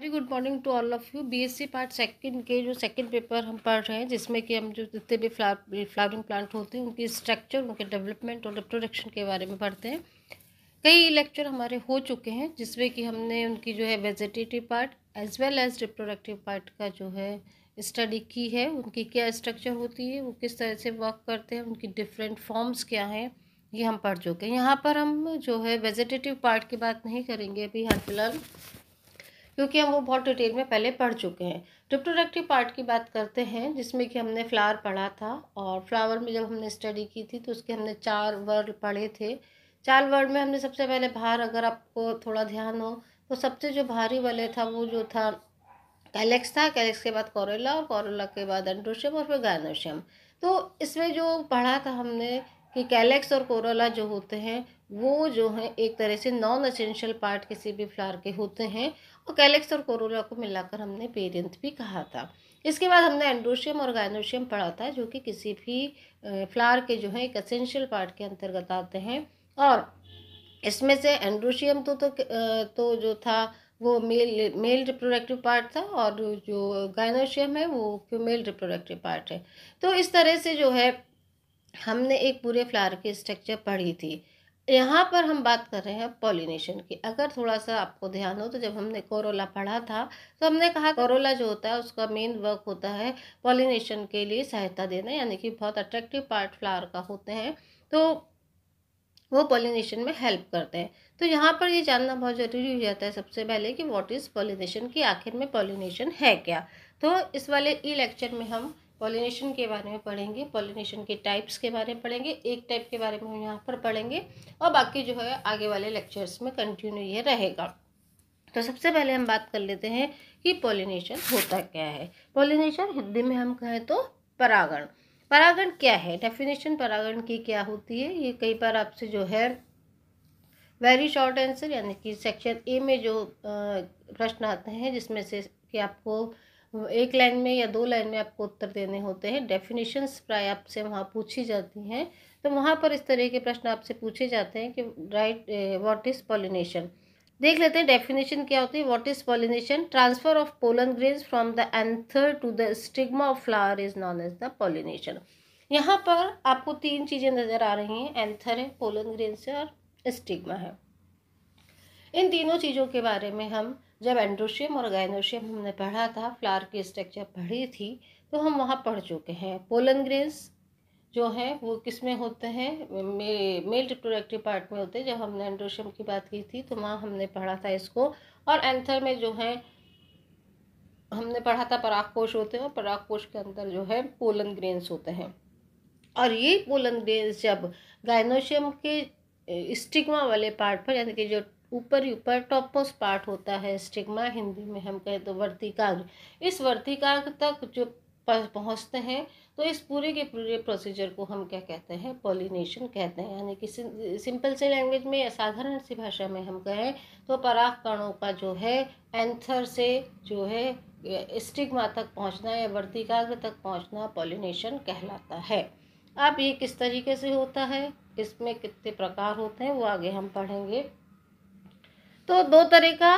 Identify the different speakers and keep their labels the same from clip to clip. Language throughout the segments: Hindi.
Speaker 1: very good morning to all of you BSc part second के जो सेकंड पेपर हम पढ़ रहे हैं जिसमें कि हम जो जितने भी फ्लावरिंग प्लांट होते हैं उनकी स्ट्रक्चर उनके डेवलपमेंट और रिप्रोडक्शन के बारे में पढ़ते हैं कई लेक्चर हमारे हो चुके हैं जिसमें कि हमने उनकी जो है vegetative part as well as reproductive part का जो है स्टडी की है उनकी क्या स्ट्रक्चर होती है वो किस तरह से वर्क करते हैं उनकी डिफरेंट फॉर्म्स क्या हैं ये हम पढ़ चुके हैं यहाँ पर हम जो है वेजिटेटिव पार्ट की बात नहीं करेंगे अभी हर फिलहाल क्योंकि हम वो बहुत डिटेल में पहले पढ़ चुके हैं रिप्रोडक्टिव पार्ट की बात करते हैं जिसमें कि हमने फ्लावर पढ़ा था और फ्लावर में जब हमने स्टडी की थी तो उसके हमने चार वर्ड पढ़े थे चार वर्ड में हमने सबसे पहले बाहर अगर आपको थोड़ा ध्यान हो तो सबसे जो भारी वाले था वो जो था कैलेक्स था कैलेक्स के बाद कॉरेला और कॉरेला के बाद एंड्रोशियम और फिर गायनोशियम तो इसमें जो पढ़ा था हमने कि कैलेक्स और कोरोला जो होते हैं वो जो हैं एक तरह से नॉन असेंशियल पार्ट किसी भी फ्लावर के होते हैं और कैलेक्स और कोरोला को मिलाकर हमने पेरेंट भी कहा था इसके बाद हमने एंड्रोशियम और गायनोशियम पढ़ा था जो कि किसी भी फ्लावर के जो है एक असेंशियल पार्ट के अंतर्गत आते हैं और इसमें से एंड्रोशियम तो तो, तो जो था वो मेल मेल रिप्रोडक्टिव पार्ट था और जो गायनोशियम है वो फीमेल रिप्रोडक्टिव पार्ट है तो इस तरह से जो है हमने एक पूरे फ्लावर की स्ट्रक्चर पढ़ी थी यहाँ पर हम बात कर रहे हैं पॉलिनेशन की अगर थोड़ा सा आपको ध्यान हो तो जब हमने कोरोला पढ़ा था तो हमने कहा कोरोला जो होता है उसका मेन वर्क होता है पॉलिनेशन के लिए सहायता देना यानी कि बहुत अट्रैक्टिव पार्ट फ्लावर का होते हैं तो वो पॉलिनेशन में हेल्प करते हैं तो यहाँ पर ये जानना बहुत ज़रूरी हो जाता है सबसे पहले कि वॉट इज़ पॉलिनेशन की आखिर में पॉलिनेशन है क्या तो इस वाले ई लेक्चर में हम पॉलिनेशन के बारे में पढ़ेंगे पॉलिनेशन के टाइप्स के बारे में पढ़ेंगे एक टाइप के बारे में हम यहाँ पर पढ़ेंगे और बाकी जो है आगे वाले लेक्चर्स में कंटिन्यू ये रहेगा तो सबसे पहले हम बात कर लेते हैं कि पॉलिनेशन होता क्या है पॉलिनेशन हिंदी में हम कहें तो परागण परागण क्या है डेफिनेशन परागण की क्या होती है ये कई बार आपसे जो है वेरी शॉर्ट आंसर यानी कि सेक्शन ए में जो प्रश्न आते हैं जिसमें से कि आपको एक लाइन में या दो लाइन में आपको उत्तर देने होते हैं डेफिनेशंस प्राय आपसे वहाँ पूछी जाती हैं तो वहाँ पर इस तरह के प्रश्न आपसे पूछे जाते हैं कि राइट व्हाट इज़ पॉलिनेशन देख लेते हैं डेफिनेशन क्या होती है what is pollination transfer of pollen grains from the anther to the stigma of flower is known as the pollination यहाँ पर आपको तीन चीज़ें नज़र आ रही हैं एंथर है पोलन ग्रेन्स है और स्टिग्मा है इन तीनों चीज़ों के बारे में हम जब एंड्रोशियम और गाइनोशियम हमने पढ़ा था फ्लावर की स्ट्रक्चर पढ़ी थी तो हम वहाँ पढ़ चुके हैं पोलन ग्रेन्स जो हैं वो किस में होते हैं मे, मेल रिप्रोडक्टिव पार्ट में होते हैं जब हमने एंड्रोशियम की बात की थी तो वहाँ हमने पढ़ा था इसको और एंथर में जो है हमने पढ़ा था पराग कोश होते हैं और पराग कोश के अंदर जो है पोलन ग्रेन्स होते हैं और ये पोलन ग्रेन्स जब गाइनोशियम के स्टिग्मा वाले पार्ट पर यानी कि जो ऊपर ही ऊपर टॉप पोस्ट पार्ट होता है स्टिग्मा हिंदी में हम कहें तो वर्तिकाग्र इस वर्तिकाग्र तक जो पहुँचते हैं तो इस पूरे के पूरे प्रोसीजर को हम क्या कहते हैं पॉलिनेशन कहते हैं यानी कि सिंपल से लैंग्वेज में या साधारण सी भाषा में हम कहें तो पराग कणों का जो है एंथर से जो है स्टिग्मा तक पहुँचना या वर्तिकाग्र तक पहुँचना पॉलिनेशन कहलाता है अब ये किस तरीके से होता है इसमें कितने प्रकार होते हैं वो आगे हम पढ़ेंगे तो दो तरह का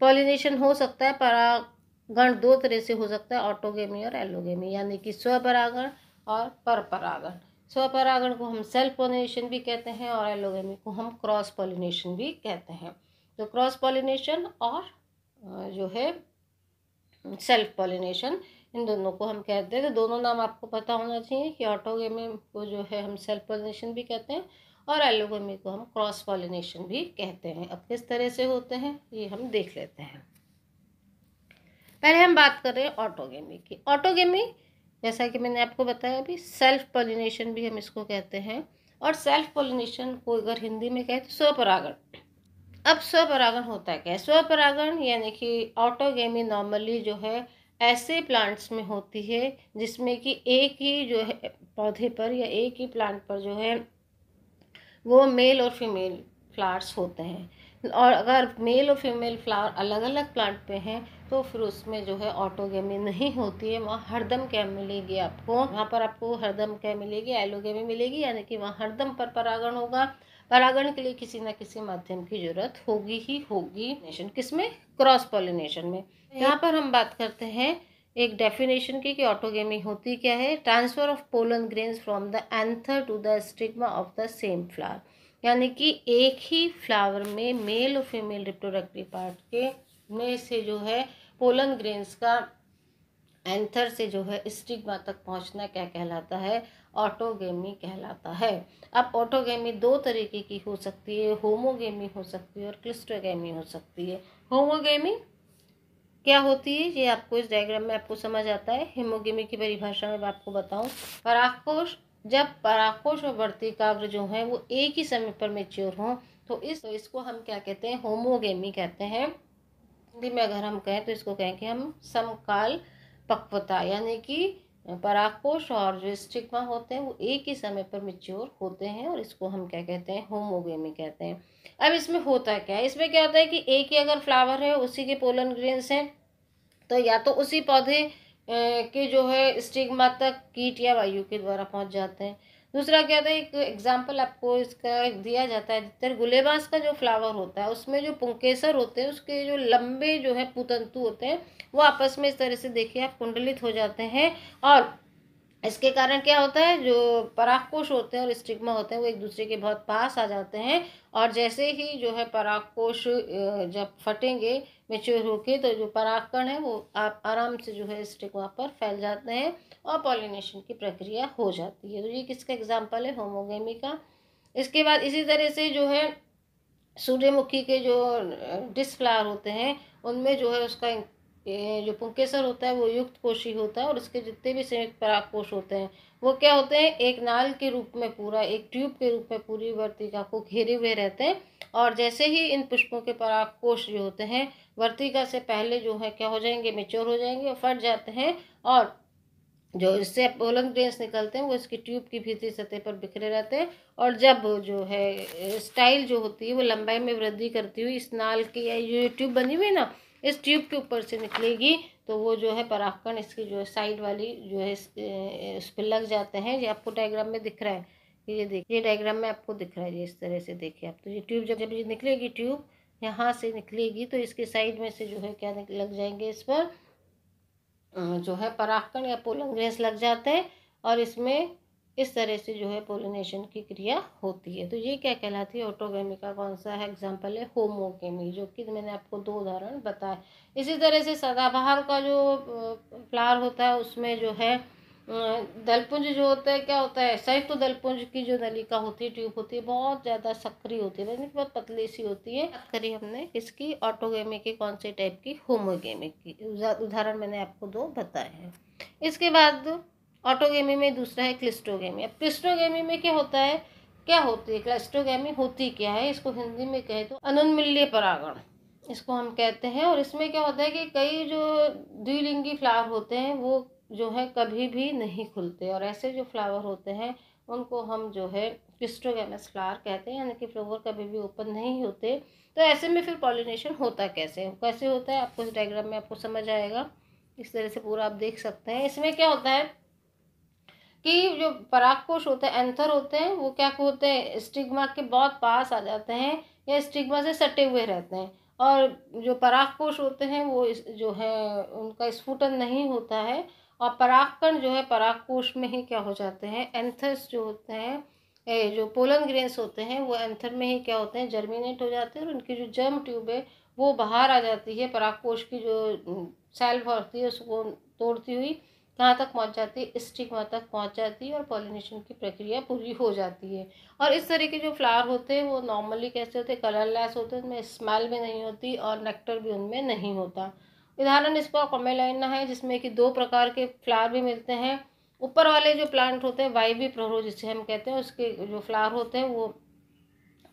Speaker 1: पॉलिनेशन हो सकता है परागण दो तरह से हो सकता है ऑटोगेमी और एलोगेमी यानी कि स्वपरागण और परपरागण स्वपरागण को हम सेल्फ पॉलिनेशन भी कहते हैं और एलोगेमी को हम क्रॉस पॉलिनेशन भी कहते हैं तो क्रॉस पॉलिनेशन और जो है सेल्फ पॉलिनेशन इन दोनों को हम कहते हैं तो दोनों नाम आपको पता होना चाहिए कि ऑटोगेमी को जो है हम सेल्फ पॉलिनेशन भी कहते हैं और एलोगमी को हम क्रॉस पॉलिनेशन भी कहते हैं अब किस तरह से होते हैं ये हम देख लेते हैं पहले हम बात कर रहे हैं ऑटोगेमी की ऑटोगेमी जैसा कि मैंने आपको बताया अभी सेल्फ पॉलिनेशन भी हम इसको कहते हैं और सेल्फ पॉलिनेशन को अगर हिंदी में कहें तो स्वपरागण अब स्वपरागण होता है क्या स्वपरागण यानी कि ऑटोगेमी नॉर्मली जो है ऐसे प्लांट्स में होती है जिसमें कि एक ही जो है पौधे पर या एक ही प्लांट पर जो है वो मेल और फीमेल फ्लावर्स होते हैं और अगर मेल और फीमेल फ्लावर अलग अलग प्लांट पे हैं तो फिर उसमें जो है ऑटोगेमी नहीं होती है वहाँ हरदम क्या मिलेगी आपको वहाँ पर आपको हरदम क्या मिलेगी एलोगेमी मिलेगी यानी कि वहाँ हरदम पर परागण होगा परागण के लिए किसी ना किसी माध्यम की जरूरत होगी ही होगी नेशन किसमें क्रॉस पॉलिनेशन में यहाँ पर हम बात करते हैं एक डेफिनेशन की कि ऑटोगेमी होती क्या है transfer of pollen grains from the anther to the stigma of the same flower यानी कि एक ही फ्लावर में मेल और फीमेल रिप्रोडक्टिव पार्ट के में से जो है पोलन ग्रेन्स का एंथर से जो है स्टिग्मा तक पहुंचना क्या कहलाता है ऑटोगेमी कहलाता है अब ऑटोगेमी दो तरीके की हो सकती है होमोगेमी हो सकती है और क्लिस्टोगेमी हो सकती है होमोगेमी क्या होती है ये आपको इस डायग्राम में आपको समझ आता है हेमोगेमी की परिभाषा में आपको बताऊँ पराकोश जब पराकोश और वर्तिकाग्र जो हैं वो एक ही समय पर मेच्योर हों तो इस तो इसको हम क्या कहते हैं होमोगेमी कहते हैं हिंदी में अगर हम कहें तो इसको कहें कि हम समकाल पक्वता यानी कि पराकोष और जो स्टिग्मा होते हैं वो एक ही समय पर मिच्योर होते हैं और इसको हम क्या कहते हैं होमोगेमी कहते हैं अब इसमें होता क्या है इसमें क्या होता है कि एक ही अगर फ्लावर है उसी के पोलन ग्रेन्स हैं तो या तो उसी पौधे के जो है स्टिग्मा तक कीट या वायु के द्वारा पहुंच जाते हैं दूसरा क्या था एक एग्जाम्पल आपको इसका दिया जाता है अधिकतर गुलेबास का जो फ्लावर होता है उसमें जो पुंकेसर होते हैं उसके जो लंबे जो है पुतंतु होते हैं वो आपस में इस तरह से देखिए आप कुंडलित हो जाते हैं और इसके कारण क्या होता है जो परागकोश होते हैं और स्टिग्मा होते हैं वो एक दूसरे के बहुत पास आ जाते हैं और जैसे ही जो है परागकोश जब फटेंगे मेच्योर होके तो जो परागकण है वो आप आराम से जो है स्टिग्मा पर फैल जाते हैं और पॉलिनेशन की प्रक्रिया हो जाती है तो ये किसका एग्जाम्पल है होमोगेमी का इसके बाद इसी तरह से जो है सूर्यमुखी के जो डिस्फ्लावर होते हैं उनमें जो है उसका जो पुंकेसर होता है वो युक्त कोशी होता है और इसके जितने भी संयुक्त कोश होते हैं वो क्या होते हैं एक नाल के रूप में पूरा एक ट्यूब के रूप में पूरी वर्तिका को घेरे हुए रहते हैं और जैसे ही इन पुष्पों के कोश जो होते हैं वर्तिका से पहले जो है क्या हो जाएंगे मेच्योर हो जाएंगे और फट जाते हैं और जो इससे ओलंग ड्रेंस निकलते हैं वो इसकी ट्यूब की भीतरी सतह पर बिखरे रहते हैं और जब जो है स्टाइल जो होती है वो लंबाई में वृद्धि करती हुई इस नाल की ये ट्यूब बनी हुई ना इस ट्यूब के ऊपर से निकलेगी तो वो जो है परागकण इसकी जो है साइड वाली जो है उस पर लग जाते हैं ये आपको डायग्राम में दिख रहा है ये देखिए ये डायग्राम में आपको दिख रहा है ये इस तरह से देखिए आप तो ये ट्यूब जब जब ये निकलेगी ट्यूब यहाँ से निकलेगी तो इसके साइड में से जो है क्या लग जाएंगे इस पर जो है परागकण या पोलन ग्रेस लग जाते हैं और इसमें इस तरह से जो है पोलिनेशन की क्रिया होती है तो ये क्या कहलाती है ऑटोगेमी का कौन सा है एग्जाम्पल है होमोगेमी जो कि मैंने आपको दो उदाहरण बताए इसी तरह से सदाबहार का जो फ्लावर होता है उसमें जो है दलपुंज जो होता है क्या होता है संयुक्त तो दलपुंज की जो नलिका होती है ट्यूब होती है बहुत ज़्यादा सक्रिय होती है यानी बहुत पतली सी होती है बात करी हमने इसकी ऑटोगेमी की कौन से टाइप की होमोगेमी की उदाहरण मैंने आपको दो बताए हैं इसके बाद ऑटोगेमी में दूसरा है क्लिस्टोगेमी अब क्लिस्टोगेमी में क्या होता है क्या होती है क्लिस्टोगेमी होती क्या है इसको हिंदी में कहे तो अनुन्मिल्य परागण इसको हम कहते हैं और इसमें क्या होता है कि कई जो द्विलिंगी फ्लावर होते हैं वो जो है कभी भी नहीं खुलते और ऐसे जो फ्लावर होते हैं उनको हम जो है क्रिस्टोगेमस फ्लावर कहते हैं यानी कि फ्लोवर कभी भी ओपन नहीं होते तो ऐसे में फिर पॉलिनेशन होता कैसे कैसे होता है आपको इस डायग्राम में आपको समझ आएगा इस तरह से पूरा आप देख सकते हैं इसमें क्या होता है कि जो परागकोश होते हैं एंथर होते हैं वो क्या होते हैं स्टिग्मा के बहुत पास आ जाते हैं या स्टिग्मा से सटे हुए रहते हैं और जो परागकोश होते हैं वो जो है उनका स्फुटन नहीं होता है और परागकण जो है परागकोश में ही क्या हो जाते हैं एंथर्स जो होते हैं ए, जो पोलन ग्रेन्स होते हैं वो एंथर में ही क्या होते हैं जर्मिनेट हो जाते हैं और उनकी जो जर्म ट्यूब है वो बाहर आ जाती है परागकोश की जो सेल्फ होती है उसको तोड़ती हुई कहाँ तक पहुँच जाती है वहाँ तक पहुँच जाती है और पॉलिनेशन की प्रक्रिया पूरी हो जाती है और इस तरह के जो फ्लावर होते हैं वो नॉर्मली कैसे होते हैं कलरलेस होते हैं उनमें स्मेल भी नहीं होती और नेक्टर भी उनमें नहीं होता उदाहरण इसका कॉमेलाइना है जिसमें कि दो प्रकार के फ्लावर भी मिलते हैं ऊपर वाले जो प्लांट होते हैं वाई भी प्रोरो जिसे हम कहते हैं उसके जो फ्लावर होते हैं वो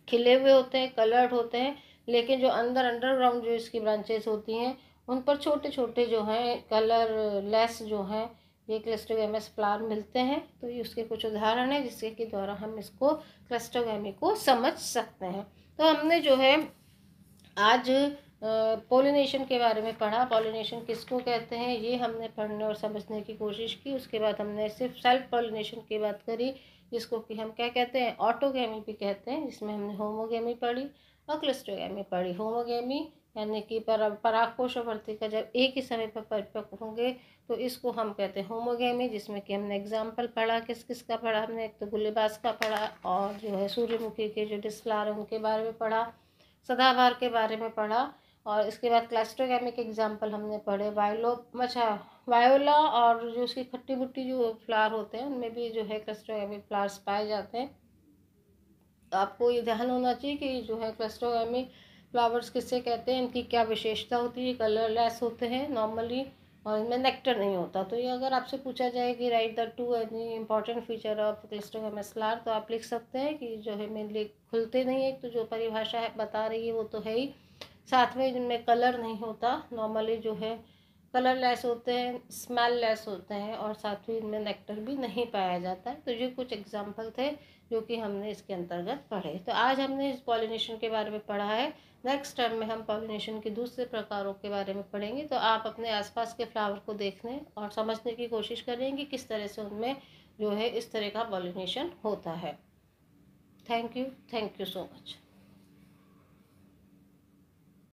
Speaker 1: खिले हुए होते हैं कलर्ड होते हैं लेकिन जो अंदर अंडरग्राउंड जो इसकी ब्रांचेस होती हैं उन पर छोटे छोटे जो हैं कलर लेस जो हैं ये क्लस्टोगेमस प्लान मिलते हैं तो ये उसके कुछ उदाहरण हैं जिसके के द्वारा हम इसको क्लस्टोगेमी को समझ सकते हैं तो हमने जो है आज पोलिनेशन के बारे में पढ़ा पोलिनेशन किसको कहते हैं ये हमने पढ़ने और समझने की कोशिश की उसके बाद हमने सिर्फ सेल्फ पोलिनेशन की बात करी जिसको कि हम क्या कहते हैं ऑटोगेमी भी कहते हैं जिसमें हमने होमोगेमी पढ़ी और क्लस्टोगेमी पढ़ी होमोगेमी यानी कि परा का और जब एक ही समय पर परिपक्व होंगे तो इसको हम कहते हैं होमोगेमी जिसमें कि हमने एग्जाम्पल पढ़ा किस किस का पढ़ा हमने एक तो गुलेबाज का पढ़ा और जो है सूर्यमुखी के जो डिस्लार हैं उनके बारे में पढ़ा सदाबहार के बारे में पढ़ा और इसके बाद क्लास्ट्रोगेमी के एग्जाम्पल हमने पढ़े वायलो अच्छा वायोला और जो उसकी खट्टी बुट्टी जो फ्लावर होते हैं उनमें भी जो है क्लस्ट्रोगेमी फ्लावर्स पाए जाते हैं आपको ये ध्यान होना चाहिए कि जो है क्लस्ट्रोगेमी फ्लावर्स किसे कहते हैं इनकी क्या विशेषता होती है कलरलेस होते हैं नॉर्मली और इनमें नेक्टर नहीं होता तो ये अगर आपसे पूछा जाए कि write the two any important feature of cleistogamous तो आप लिख सकते हैं कि जो है मेनली खुलते नहीं है तो जो परिभाषा है बता रही है वो तो है ही साथ में जिनमें कलर नहीं होता नॉर्मली जो है कलर लेस होते हैं स्मेल लेस होते हैं और साथ ही इनमें नेक्टर भी नहीं पाया जाता है तो ये कुछ एग्जाम्पल थे जो कि हमने इसके अंतर्गत पढ़े तो आज हमने इस पॉलिनेशन के बारे में पढ़ा है नेक्स्ट टाइम में हम पॉलिनेशन के दूसरे प्रकारों के बारे में पढ़ेंगे तो आप अपने आसपास के फ्लावर को देखने और समझने की कोशिश करेंगे कि किस तरह से उनमें जो है इस तरह का पॉलिनेशन होता है thank you thank you so much